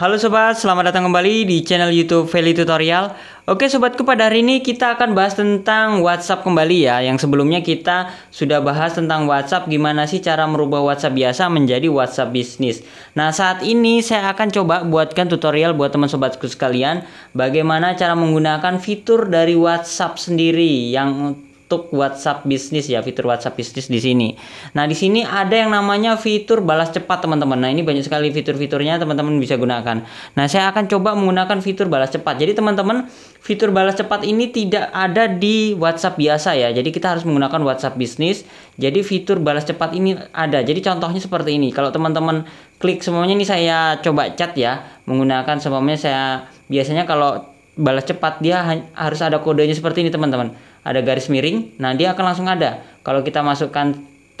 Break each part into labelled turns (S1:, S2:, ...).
S1: Halo sobat, selamat datang kembali di channel YouTube Veli Tutorial. Oke sobatku, pada hari ini kita akan bahas tentang WhatsApp kembali ya. Yang sebelumnya kita sudah bahas tentang WhatsApp gimana sih cara merubah WhatsApp biasa menjadi WhatsApp bisnis. Nah, saat ini saya akan coba buatkan tutorial buat teman sobatku sekalian bagaimana cara menggunakan fitur dari WhatsApp sendiri yang untuk WhatsApp bisnis ya, fitur WhatsApp bisnis di sini. Nah, di sini ada yang namanya fitur balas cepat, teman-teman. Nah, ini banyak sekali fitur-fiturnya teman-teman bisa gunakan. Nah, saya akan coba menggunakan fitur balas cepat. Jadi, teman-teman, fitur balas cepat ini tidak ada di WhatsApp biasa ya. Jadi, kita harus menggunakan WhatsApp bisnis. Jadi, fitur balas cepat ini ada. Jadi, contohnya seperti ini. Kalau teman-teman klik semuanya ini saya coba chat ya, menggunakan semuanya saya biasanya kalau balas cepat dia harus ada kodenya seperti ini, teman-teman ada garis miring, nah dia akan langsung ada. Kalau kita masukkan T,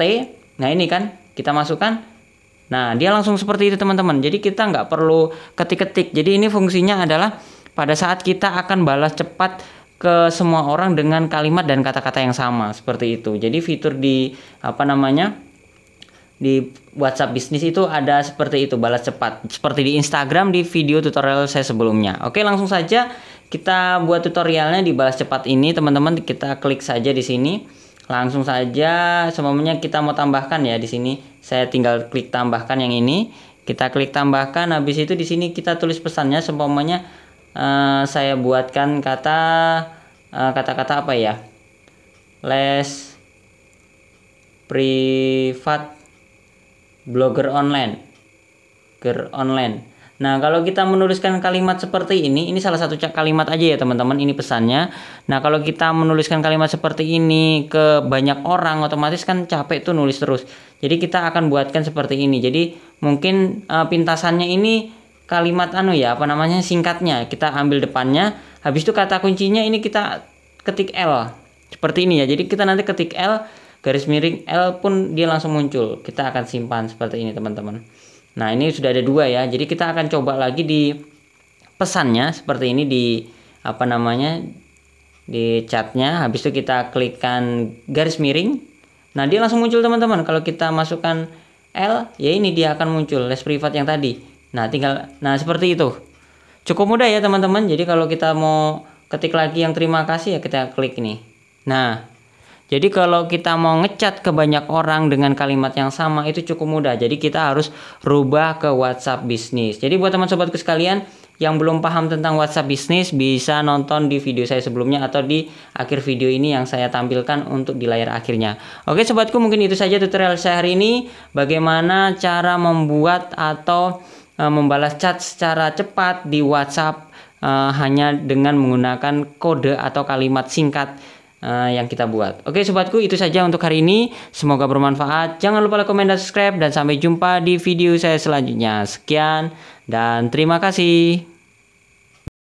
S1: nah ini kan kita masukkan Nah, dia langsung seperti itu teman-teman. Jadi kita nggak perlu ketik-ketik. Jadi ini fungsinya adalah pada saat kita akan balas cepat ke semua orang dengan kalimat dan kata-kata yang sama seperti itu. Jadi fitur di apa namanya? di WhatsApp bisnis itu ada seperti itu balas cepat seperti di Instagram di video tutorial saya sebelumnya. Oke, langsung saja kita buat tutorialnya di balas cepat ini teman-teman kita klik saja di sini. Langsung saja semuanya kita mau tambahkan ya di sini. Saya tinggal klik tambahkan yang ini. Kita klik tambahkan habis itu di sini kita tulis pesannya semuanya uh, eh, saya buatkan kata eh, kata-kata uh, apa ya? les privat blogger online blogger online Nah, kalau kita menuliskan kalimat seperti ini, ini salah satu kalimat aja ya, teman-teman. Ini pesannya. Nah, kalau kita menuliskan kalimat seperti ini ke banyak orang, otomatis kan capek tuh nulis terus. Jadi, kita akan buatkan seperti ini. Jadi, mungkin uh, pintasannya ini kalimat anu ya, apa namanya? singkatnya. Kita ambil depannya, habis itu kata kuncinya ini kita ketik L. Seperti ini ya. Jadi, kita nanti ketik L garis miring L pun dia langsung muncul kita akan simpan seperti ini teman-teman nah ini sudah ada dua ya jadi kita akan coba lagi di pesannya seperti ini di apa namanya di catnya habis itu kita klikkan garis miring nah dia langsung muncul teman-teman kalau kita masukkan L ya ini dia akan muncul les privat yang tadi nah tinggal nah seperti itu cukup mudah ya teman-teman jadi kalau kita mau ketik lagi yang terima kasih ya kita klik ini nah jadi kalau kita mau ngecat ke banyak orang dengan kalimat yang sama itu cukup mudah. Jadi kita harus rubah ke WhatsApp bisnis. Jadi buat teman sobatku sekalian yang belum paham tentang WhatsApp bisnis bisa nonton di video saya sebelumnya atau di akhir video ini yang saya tampilkan untuk di layar akhirnya. Oke sobatku mungkin itu saja tutorial saya hari ini bagaimana cara membuat atau e, membalas chat secara cepat di WhatsApp e, hanya dengan menggunakan kode atau kalimat singkat uh, yang kita buat. Oke sobatku itu saja untuk hari ini. Semoga bermanfaat. Jangan lupa like, komen, dan subscribe. Dan sampai jumpa di video saya selanjutnya. Sekian dan terima kasih.